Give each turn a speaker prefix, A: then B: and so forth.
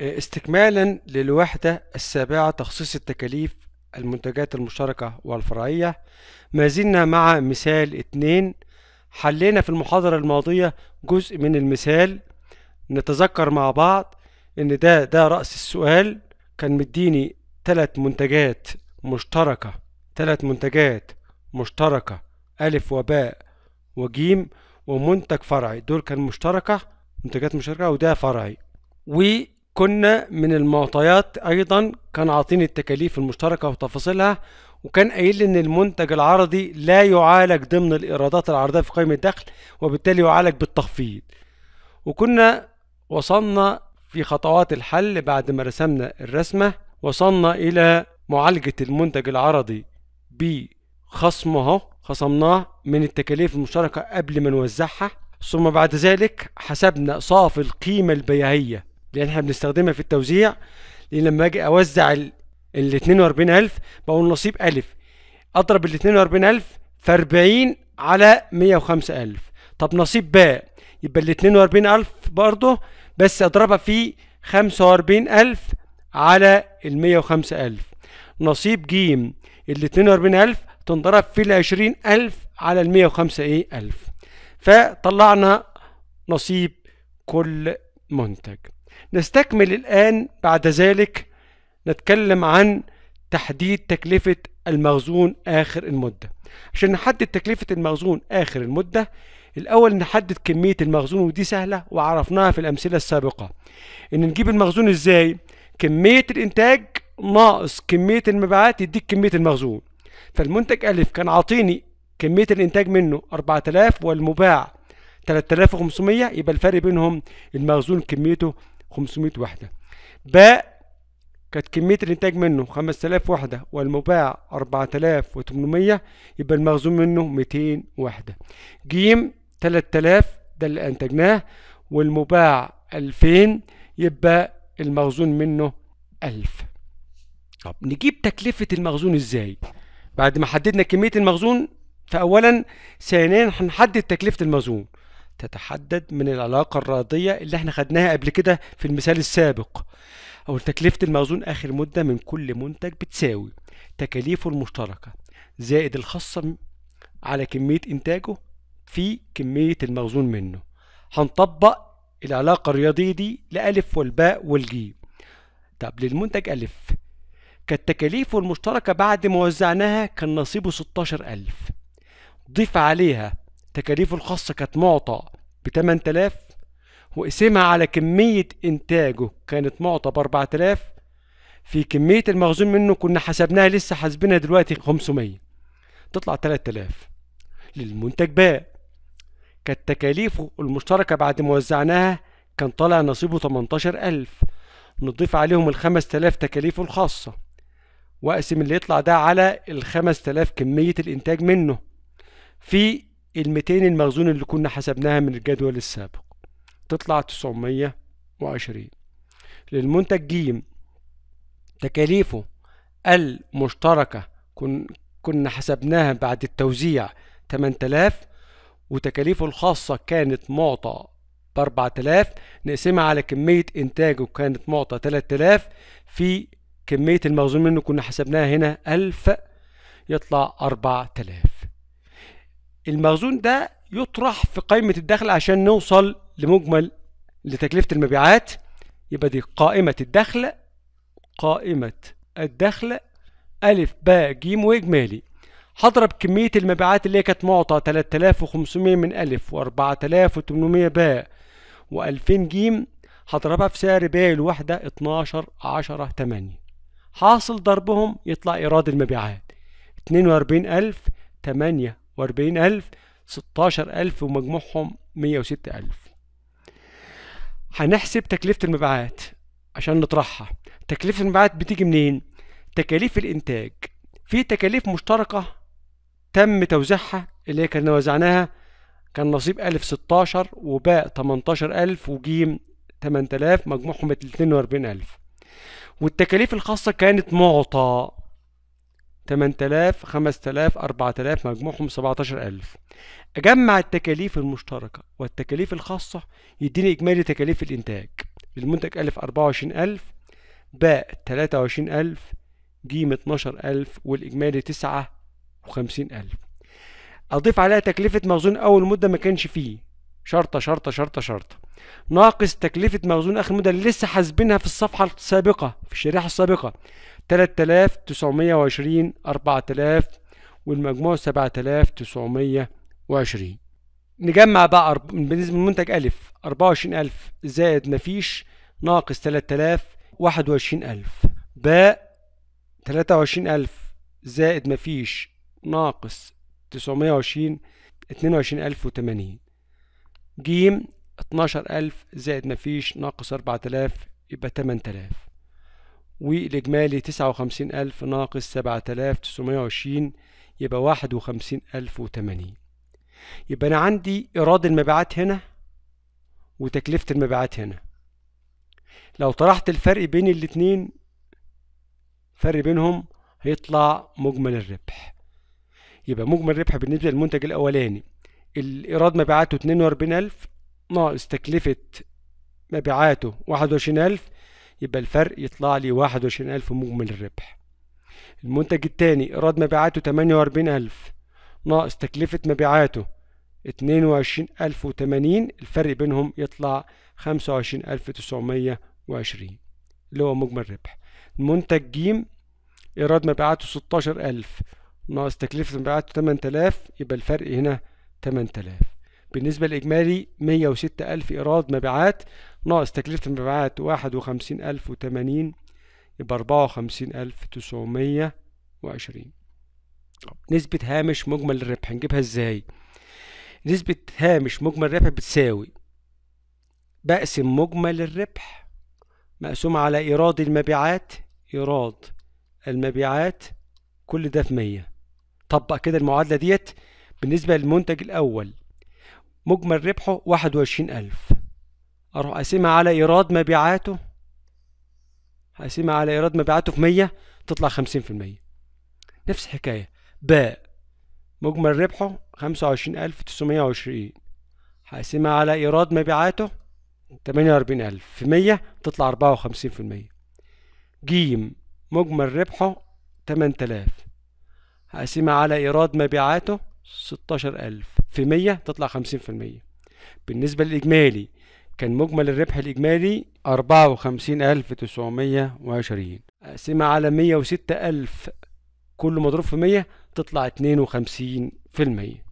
A: استكمالا للوحدة السابعة تخصيص التكاليف المنتجات المشتركة والفرعية ما زلنا مع مثال اتنين حلينا في المحاضرة الماضية جزء من المثال نتذكر مع بعض ان ده ده رأس السؤال كان مديني ثلاث منتجات مشتركة ثلاث منتجات مشتركة ألف وباء وجيم ومنتج فرعي دول كان مشتركة منتجات مشتركة وده فرعي كنا من المعطيات ايضا كان عاطيني التكاليف المشتركه وتفاصيلها وكان قايل لي ان المنتج العرضي لا يعالج ضمن الايرادات العرضيه في قائمه الدخل وبالتالي يعالج بالتخفيض وكنا وصلنا في خطوات الحل بعد ما رسمنا الرسمه وصلنا الى معالجه المنتج العرضي بخصمه اهو خصمناه من التكاليف المشتركه قبل ما نوزعها ثم بعد ذلك حسبنا صافي القيمه البيعيه لان احنا بنستخدمها في التوزيع لان لما اجي اوزع ال 42000 بقول نصيب الف اضرب ال 42000 في 40 على 105000 طب نصيب باء يبقى ال 42000 برضه بس اضربها في 45000 على ال 105000 نصيب جيم ال 42000 تنضرب في ال 20000 على ال 105 ايه 1000 فطلعنا نصيب كل منتج نستكمل الآن بعد ذلك نتكلم عن تحديد تكلفة المخزون آخر المدة عشان نحدد تكلفة المخزون آخر المدة الأول نحدد كمية المخزون ودي سهلة وعرفناها في الأمثلة السابقة إن نجيب المخزون إزاي كمية الإنتاج ناقص كمية المبيعات يديك كمية المخزون فالمنتج ألف كان عاطيني كمية الإنتاج منه 4000 والمباع 3500 يبقى الفرق بينهم المخزون كميته 500 وحدة باء كانت كمية الإنتاج منه 5000 وحدة والمباع 4800 يبقى المخزون منه 200 وحدة جيم 3000 ده اللي أنتجناه والمباع 2000 يبقى المخزون منه 1000 طب نجيب تكلفة المخزون إزاي؟ بعد ما حددنا كمية المخزون فأولا ثانيا هنحدد تكلفة المخزون تتحدد من العلاقة الرياضية اللي احنا خدناها قبل كده في المثال السابق أو تكلفة المخزون آخر مدة من كل منتج بتساوي تكاليفه المشتركة زائد الخصم على كمية إنتاجه في كمية المخزون منه هنطبق العلاقة الرياضية دي لألف والباء والجيم طب للمنتج ألف كانت تكاليفه المشتركة بعد ما وزعناها كان نصيبه 16000 ضيف عليها تكاليفه الخاصة كانت معطى ب 8000 وقسمها على كمية إنتاجه كانت معطى ب 4000 في كمية المخزون منه كنا حسبناها لسه حاسبينها دلوقتي 500 تطلع 3000 للمنتج باء كانت تكاليفه المشتركة بعد ما وزعناها كان طالع نصيبه 18000 نضيف عليهم ال 5000 تكاليفه الخاصة وأقسم اللي يطلع ده على ال 5000 كمية الإنتاج منه في ال 200 المخزون اللي كنا حسبناها من الجدول السابق تطلع 920 للمنتج ج تكاليفه المشتركة كنا حسبناها بعد التوزيع 8000 وتكاليفه الخاصة كانت معطى ب 4000 نقسمها على كمية إنتاجه كانت معطى 3000 في كمية المخزون منه كنا حسبناها هنا 1000 يطلع 4000 المخزون ده يطرح في قائمة الدخل عشان نوصل لمجمل لتكلفة المبيعات يبقى دي قائمة الدخل قائمة الدخل ألف باء جيم وإجمالي هضرب كمية المبيعات اللي كانت معطى 3500 من ألف و4800 باء و2000 جيم هضربها في سعر بيع الوحدة 12 10 8 حاصل ضربهم يطلع إيراد المبيعات 42000 8 وأربعين ألف ستاشر ألف ومجموعهم مية وستة ألف هنحسب تكلفة المبيعات عشان نطرحها تكلفة المبيعات بتيجي منين؟ تكاليف الإنتاج في تكاليف مشتركة تم توزيعها اللي هي كنا وزعناها كان نصيب ألف ستاشر وباء تمنتاشر ألف وجيم تمن تلاف مجموعهم اتنين وأربعين ألف والتكاليف الخاصة كانت معطى 8000 5000 4000 مجموعهم 17000 اجمع التكاليف المشتركه والتكاليف الخاصه يديني اجمالي تكاليف الانتاج للمنتج ا 24000 ب 23000 ج 12000 والاجمالي 59000 اضيف عليها تكلفه مخزون اول مده ما كانش فيه شرطه شرطه شرطه شرطه ناقص تكلفة مخزون آخر مدة اللي لسه حاسبينها في الصفحة السابقة في الشريحة السابقة 3920 4000 والمجموع 7920 نجمع بقى بالنسبة للمنتج ألف 24000 زائد مفيش ناقص 3000 21000 باء 23000 زائد مفيش ناقص 920 22080 جيم 12000 زائد مفيش ناقص 4000 يبقى 8000 والإجمالي تسعة وخمسين ألف ناقص سبعة تسعمية وعشرين يبقى واحد وخمسين ألف وتمانين يبقى أنا عندي إيراد المبيعات هنا وتكلفة المبيعات هنا لو طرحت الفرق بين الاتنين فرق بينهم هيطلع مجمل الربح يبقى مجمل الربح بالنسبة للمنتج الأولاني الإيراد مبيعاته اتنين وأربعين ألف ناقص تكلفة مبيعاته واحد وعشرين ألف يبقى الفرق يطلع لي واحد وعشرين ألف مجمل الربح المنتج التاني إيراد مبيعاته تمانية وأربعين ألف ناقص تكلفة مبيعاته اتنين وعشرين ألف وتمانين الفرق بينهم يطلع خمسة وعشرين ألف تسعمية وعشرين اللي هو مجمل الربح منتج جيم إيراد مبيعاته ستاشر ألف ناقص تكلفة مبيعاته تمن تلاف يبقى الفرق هنا تمن تلاف بالنسبة الإجمالي ألف إيراد مبيعات ناقص تكلفة المبيعات ألف وتمانين يبقى ألف وعشرين نسبة هامش مجمل الربح هنجيبها إزاي؟ نسبة هامش مجمل الربح بتساوي بقسم مجمل الربح مقسوم على إيراد المبيعات إيراد المبيعات كل ده في مية طبق كده المعادلة ديت بالنسبة للمنتج الأول مجمل ربحه واحد وعشرين ألف أروح أقسمها على إيراد مبيعاته هقسمها على إيراد مبيعاته في مية تطلع خمسين في المية نفس الحكاية باء مجمل ربحه خمسة وعشرين ألف تسعمية وعشرين هقسمها على إيراد مبيعاته تمانية وأربعين ألف في مية تطلع أربعة وخمسين في المية ج مجمل ربحه تمن تلاف هقسمها على إيراد مبيعاته ستاشر ألف في 100 تطلع 50% بالنسبة للإجمالي كان مجمل الربح الإجمالي 54920 أقسمها على 106000 كل مضروب في 100 تطلع 52%